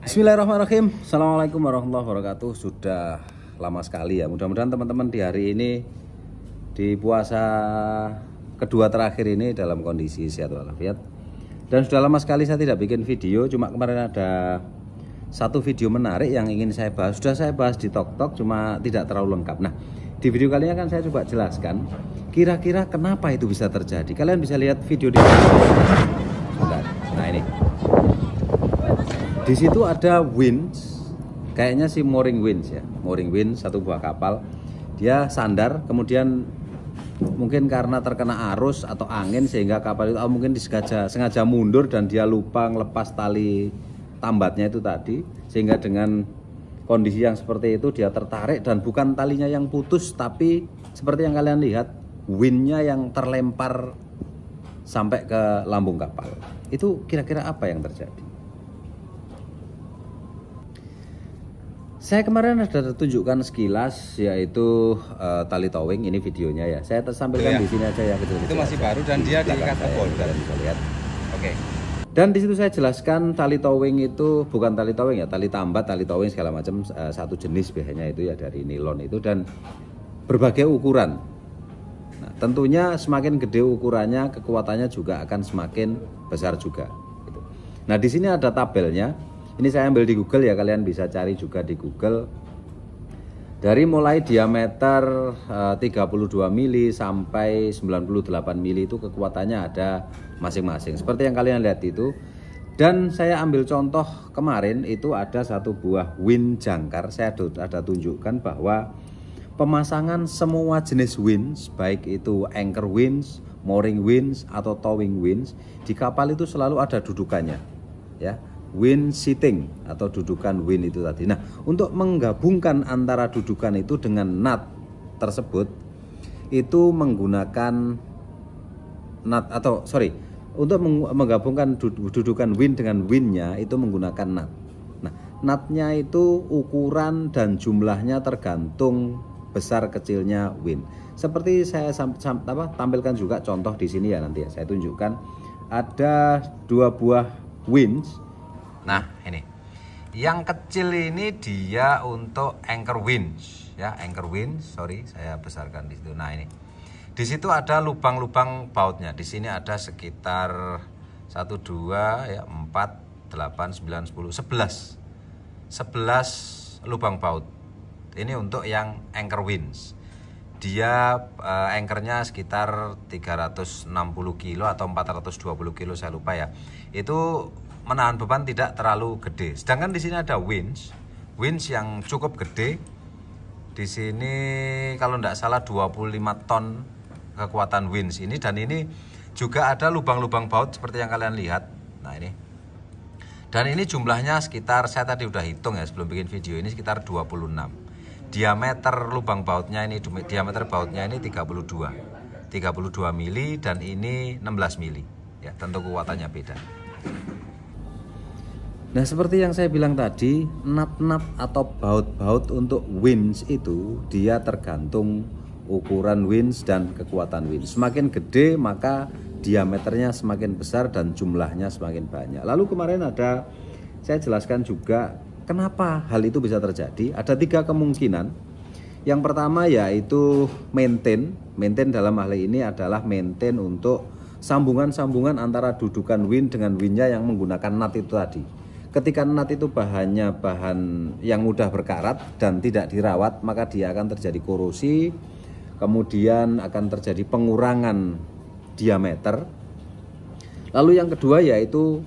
Bismillahirrahmanirrahim Assalamualaikum warahmatullahi wabarakatuh Sudah lama sekali ya Mudah-mudahan teman-teman di hari ini Di puasa kedua terakhir ini Dalam kondisi sehat walafiat Dan sudah lama sekali saya tidak bikin video Cuma kemarin ada satu video menarik yang ingin saya bahas Sudah saya bahas di Tok Tok. cuma tidak terlalu lengkap Nah di video kali ini akan saya coba jelaskan Kira-kira kenapa itu bisa terjadi Kalian bisa lihat video di Nah ini di situ ada winch, kayaknya si mooring winch ya, mooring winch satu buah kapal. Dia sandar, kemudian mungkin karena terkena arus atau angin sehingga kapal itu oh, mungkin disengaja sengaja mundur dan dia lupa ngelepas tali tambatnya itu tadi sehingga dengan kondisi yang seperti itu dia tertarik dan bukan talinya yang putus tapi seperti yang kalian lihat windnya yang terlempar sampai ke lambung kapal itu kira-kira apa yang terjadi Saya kemarin sudah tunjukkan sekilas yaitu uh, tali towing ini videonya ya. Saya tersampaikan oh, ya. di sini aja ya kecil-kecil. Itu masih aja. baru dan di dia diikat ke Bisa lihat. Oke. Okay. Dan di situ saya jelaskan tali towing itu bukan tali towing ya, tali tambat, tali towing segala macam uh, satu jenis biasanya itu ya dari nilon itu dan berbagai ukuran. Nah, tentunya semakin gede ukurannya, kekuatannya juga akan semakin besar juga. Gitu. Nah, di sini ada tabelnya ini saya ambil di Google ya kalian bisa cari juga di Google dari mulai diameter 32 eh, mili sampai 98 mili itu kekuatannya ada masing-masing seperti yang kalian lihat itu dan saya ambil contoh kemarin itu ada satu buah win jangkar saya ada tunjukkan bahwa pemasangan semua jenis winds baik itu anchor wins, mooring wins atau towing wins di kapal itu selalu ada dudukannya ya win sitting atau dudukan win itu tadi. Nah, untuk menggabungkan antara dudukan itu dengan nut tersebut itu menggunakan nut atau sorry untuk menggabungkan dudukan win dengan winnya itu menggunakan nut. Nah, nutnya itu ukuran dan jumlahnya tergantung besar kecilnya win. Seperti saya apa, tampilkan juga contoh di sini ya nanti ya saya tunjukkan ada dua buah wins Nah, ini. Yang kecil ini dia untuk anchor winch ya, anchor winch. Sorry, saya besarkan di situ. Nah, ini. Di situ ada lubang-lubang bautnya. Di sini ada sekitar 1 2 ya, 4 8 9 10 11. 11 lubang baut. Ini untuk yang anchor winch. Dia eh, anchornya sekitar 360 kilo atau 420 kilo saya lupa ya. Itu menahan beban tidak terlalu gede. Sedangkan di sini ada winch, winch yang cukup gede. Di sini kalau tidak salah 25 ton kekuatan winch ini dan ini juga ada lubang-lubang baut seperti yang kalian lihat. Nah ini. Dan ini jumlahnya sekitar saya tadi udah hitung ya sebelum bikin video ini sekitar 26. Diameter lubang bautnya ini diameter bautnya ini 32. 32 mili dan ini 16 mili. Ya, tentu kekuatannya beda. Nah seperti yang saya bilang tadi, nap-nap atau baut-baut untuk winch itu dia tergantung ukuran winch dan kekuatan winch. Semakin gede maka diameternya semakin besar dan jumlahnya semakin banyak. Lalu kemarin ada saya jelaskan juga kenapa hal itu bisa terjadi. Ada tiga kemungkinan. Yang pertama yaitu maintain. Maintain dalam hal ini adalah maintain untuk sambungan-sambungan antara dudukan win dengan winnya yang menggunakan nut itu tadi. Ketika nat itu bahannya bahan yang mudah berkarat dan tidak dirawat, maka dia akan terjadi korosi, kemudian akan terjadi pengurangan diameter. Lalu yang kedua yaitu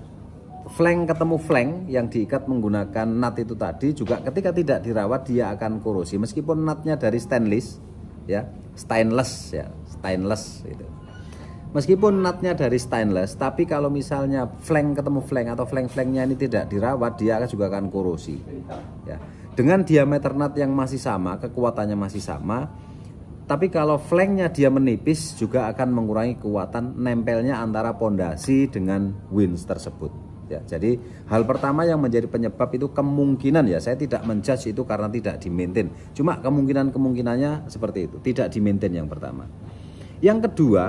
flank ketemu flank yang diikat menggunakan nat itu tadi juga ketika tidak dirawat dia akan korosi meskipun natnya dari stainless ya, stainless ya, stainless gitu. Meskipun natnya dari stainless, tapi kalau misalnya fleng ketemu fleng atau fleng-flengnya ini tidak dirawat, dia juga akan korosi. Ya. Dengan diameter nat yang masih sama, kekuatannya masih sama, tapi kalau flengnya dia menipis juga akan mengurangi kekuatan nempelnya antara pondasi dengan winch tersebut. Ya, jadi hal pertama yang menjadi penyebab itu kemungkinan ya saya tidak menjudge itu karena tidak di maintain. Cuma kemungkinan kemungkinannya seperti itu, tidak di maintain yang pertama. Yang kedua,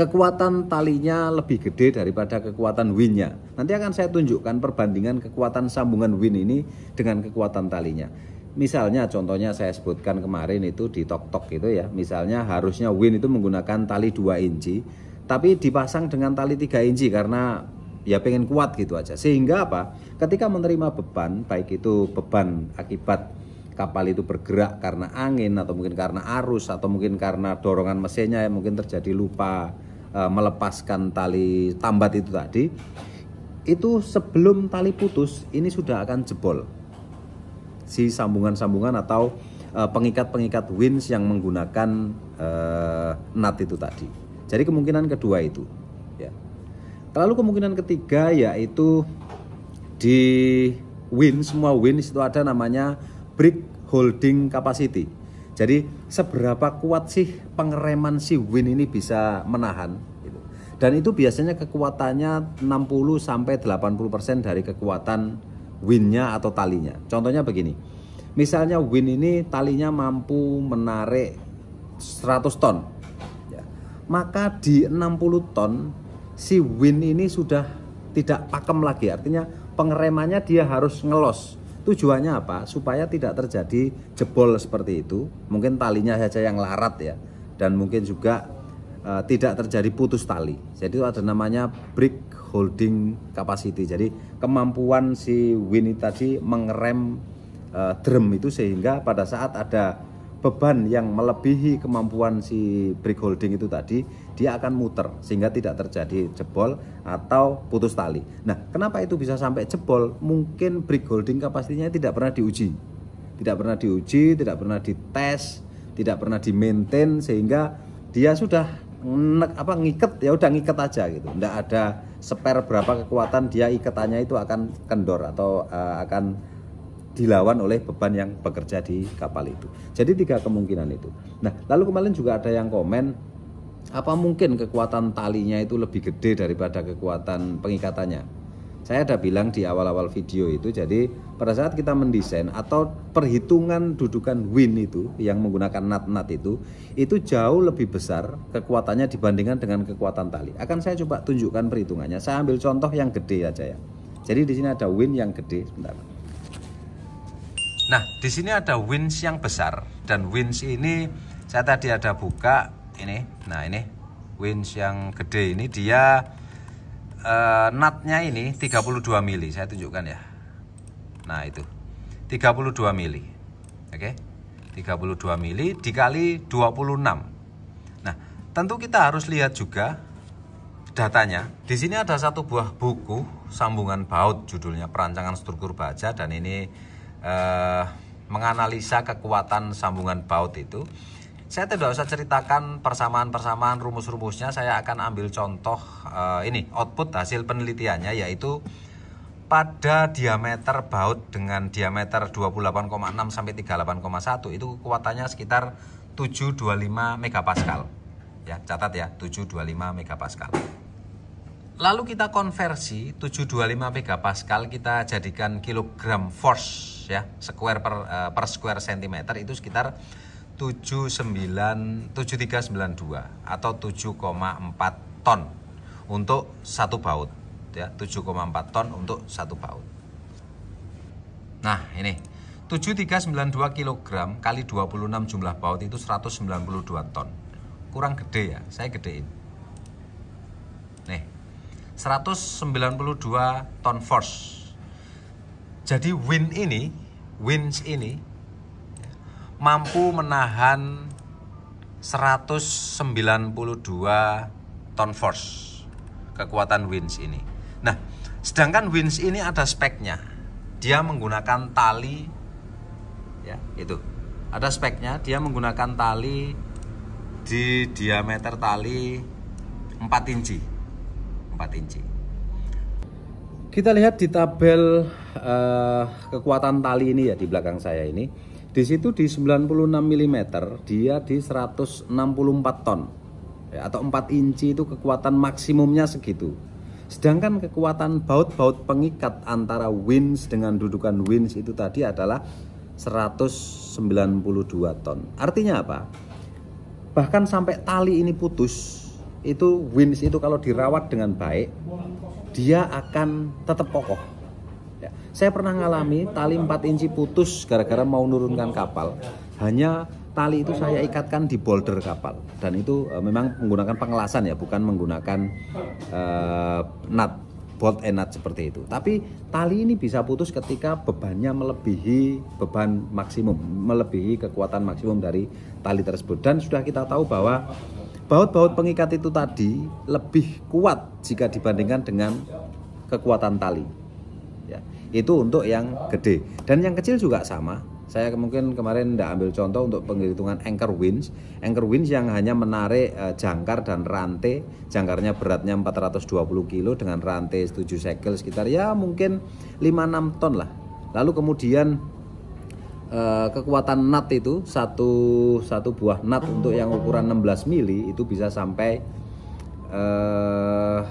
kekuatan talinya lebih gede daripada kekuatan winnya. Nanti akan saya tunjukkan perbandingan kekuatan sambungan win ini dengan kekuatan talinya. Misalnya contohnya saya sebutkan kemarin itu di tok-tok gitu ya. Misalnya harusnya win itu menggunakan tali 2 inci, tapi dipasang dengan tali 3 inci karena ya pengen kuat gitu aja. Sehingga apa? Ketika menerima beban, baik itu beban akibat kapal itu bergerak karena angin atau mungkin karena arus atau mungkin karena dorongan mesinnya yang mungkin terjadi lupa Eh, melepaskan tali tambat itu tadi itu sebelum tali putus ini sudah akan jebol si sambungan-sambungan atau eh, pengikat-pengikat uh, winch yang menggunakan uh, nut itu tadi. Jadi kemungkinan kedua itu. Ya. Lalu kemungkinan ketiga yaitu di winch semua winch itu ada namanya brick holding capacity. Jadi seberapa kuat sih pengereman si Win ini bisa menahan? Gitu. Dan itu biasanya kekuatannya 60 sampai 80% dari kekuatan winnya atau talinya. Contohnya begini. Misalnya win ini talinya mampu menarik 100 ton. Ya. Maka di 60 ton si win ini sudah tidak pakem lagi. Artinya pengeremannya dia harus ngelos Tujuannya apa? Supaya tidak terjadi jebol seperti itu. Mungkin talinya saja yang larat ya. Dan mungkin juga uh, tidak terjadi putus tali. Jadi itu ada namanya brick holding capacity. Jadi kemampuan si Winnie tadi mengerem uh, drum itu sehingga pada saat ada beban yang melebihi kemampuan si brick holding itu tadi, dia akan muter sehingga tidak terjadi jebol atau putus tali. Nah, kenapa itu bisa sampai jebol? Mungkin brick holding kapasitinya tidak pernah diuji. Tidak pernah diuji, tidak pernah dites, tidak pernah di-maintain sehingga dia sudah nek, apa ngiket ya udah ngiket aja gitu. Tidak ada spare berapa kekuatan dia iketannya itu akan kendor atau uh, akan dilawan oleh beban yang bekerja di kapal itu. Jadi tiga kemungkinan itu. Nah, lalu kemarin juga ada yang komen apa mungkin kekuatan talinya itu lebih gede daripada kekuatan pengikatannya? Saya ada bilang di awal-awal video itu, jadi pada saat kita mendesain atau perhitungan dudukan win itu yang menggunakan nat-nat itu, itu jauh lebih besar kekuatannya dibandingkan dengan kekuatan tali. Akan saya coba tunjukkan perhitungannya. Saya ambil contoh yang gede aja ya. Jadi di sini ada win yang gede, sebentar. Nah, di sini ada wins yang besar dan wins ini saya tadi ada buka ini. Nah, ini wins yang gede ini dia uh, nutnya ini 32 mili. Saya tunjukkan ya. Nah, itu. 32 mili. Oke. Okay? 32 mili dikali 26. Nah, tentu kita harus lihat juga datanya. Di sini ada satu buah buku sambungan baut judulnya Perancangan Struktur Baja dan ini eh, menganalisa kekuatan sambungan baut itu saya tidak usah ceritakan persamaan-persamaan rumus-rumusnya saya akan ambil contoh eh, ini output hasil penelitiannya yaitu pada diameter baut dengan diameter 28,6 sampai 38,1 itu kekuatannya sekitar 725 megapascal ya catat ya 725 megapascal Lalu kita konversi 725 megapascal kita jadikan kilogram force ya, square per, uh, per square centimeter itu sekitar 79 7392 atau 7,4 ton untuk satu baut ya, 7,4 ton untuk satu baut. Nah, ini 7392 kg kali 26 jumlah baut itu 192 ton. Kurang gede ya, saya gedein. Nih, 192 ton force. Jadi wind ini, winds ini mampu menahan 192 ton force kekuatan winds ini. Nah, sedangkan winds ini ada speknya. Dia menggunakan tali ya, itu. Ada speknya, dia menggunakan tali di diameter tali 4 inci 4 inci. Kita lihat di tabel uh, kekuatan tali ini ya di belakang saya ini. Di situ di 96 mm dia di 164 ton. Ya, atau 4 inci itu kekuatan maksimumnya segitu. Sedangkan kekuatan baut-baut pengikat antara winch dengan dudukan winch itu tadi adalah 192 ton. Artinya apa? Bahkan sampai tali ini putus, itu wins itu kalau dirawat dengan baik dia akan tetap kokoh ya. saya pernah ngalami tali 4 inci putus gara-gara mau nurunkan kapal hanya tali itu saya ikatkan di boulder kapal dan itu uh, memang menggunakan pengelasan ya bukan menggunakan uh, nut bolt and nut seperti itu tapi tali ini bisa putus ketika bebannya melebihi beban maksimum melebihi kekuatan maksimum dari tali tersebut dan sudah kita tahu bahwa baut-baut pengikat itu tadi lebih kuat jika dibandingkan dengan kekuatan tali. Ya, itu untuk yang gede dan yang kecil juga sama. Saya mungkin kemarin tidak ambil contoh untuk penghitungan anchor winch. Anchor winch yang hanya menarik eh, jangkar dan rantai. Jangkarnya beratnya 420 kilo dengan rantai 7 sekel sekitar ya mungkin 5-6 ton lah. Lalu kemudian Eh, kekuatan nat itu satu satu buah nat untuk yang ukuran 16 mili itu bisa sampai uh,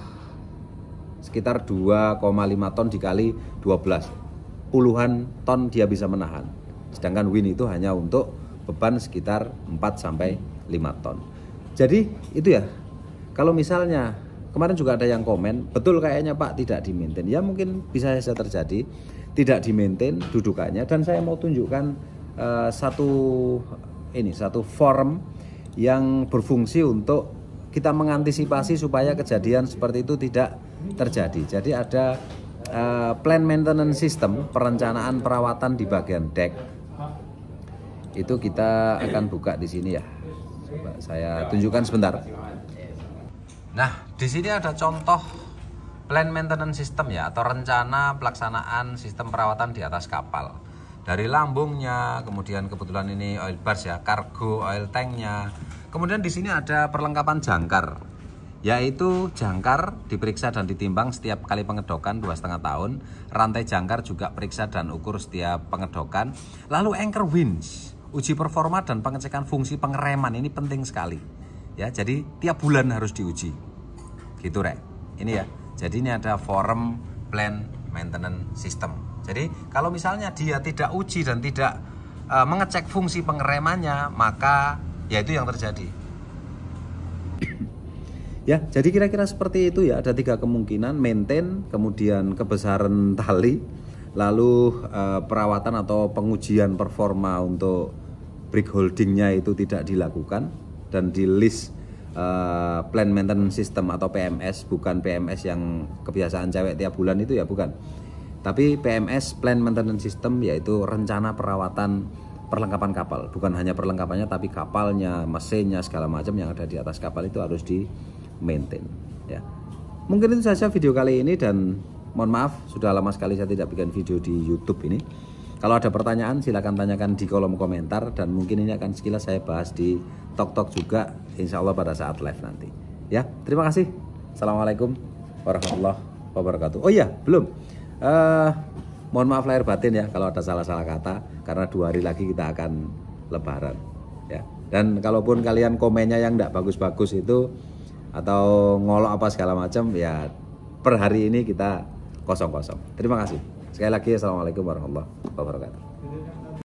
sekitar 2,5 ton dikali 12 puluhan ton dia bisa menahan sedangkan win itu hanya untuk beban sekitar 4 sampai 5 ton jadi itu ya kalau misalnya kemarin juga ada yang komen betul kayaknya pak tidak di ya mungkin bisa saja terjadi tidak dimaintain dudukannya dan saya mau tunjukkan uh, satu ini satu form yang berfungsi untuk kita mengantisipasi supaya kejadian seperti itu tidak terjadi. Jadi ada uh, plan maintenance system, perencanaan perawatan di bagian deck. Itu kita akan buka di sini ya. Coba saya tunjukkan sebentar. Nah, di sini ada contoh Plan maintenance system ya atau rencana pelaksanaan sistem perawatan di atas kapal. Dari lambungnya, kemudian kebetulan ini oil bars ya, kargo oil tanknya. Kemudian di sini ada perlengkapan jangkar, yaitu jangkar diperiksa dan ditimbang setiap kali pengedokan dua setengah tahun. Rantai jangkar juga periksa dan ukur setiap pengedokan. Lalu anchor winch, uji performa dan pengecekan fungsi pengereman ini penting sekali. Ya, jadi tiap bulan harus diuji. Gitu, Rek. Ini ya. Jadi ini ada forum plan maintenance system. Jadi kalau misalnya dia tidak uji dan tidak e, mengecek fungsi pengeremannya, maka ya itu yang terjadi. Ya, jadi kira-kira seperti itu ya. Ada tiga kemungkinan: maintain, kemudian kebesaran tali, lalu e, perawatan atau pengujian performa untuk brick holdingnya itu tidak dilakukan dan di list Eh, plan maintenance system atau PMS bukan PMS yang kebiasaan cewek tiap bulan itu ya bukan tapi PMS plan maintenance system yaitu rencana perawatan perlengkapan kapal bukan hanya perlengkapannya tapi kapalnya mesinnya segala macam yang ada di atas kapal itu harus di maintain ya mungkin itu saja video kali ini dan mohon maaf sudah lama sekali saya tidak bikin video di YouTube ini kalau ada pertanyaan silahkan tanyakan di kolom komentar dan mungkin ini akan sekilas saya bahas di tok tok juga insya Allah pada saat live nanti. Ya, terima kasih. Assalamualaikum warahmatullahi wabarakatuh. Oh iya, belum. Uh, mohon maaf lahir batin ya kalau ada salah-salah kata karena dua hari lagi kita akan lebaran ya dan kalaupun kalian komennya yang tidak bagus-bagus itu atau ngolok apa segala macam ya per hari ini kita kosong-kosong terima kasih sekali lagi assalamualaikum warahmatullahi wabarakatuh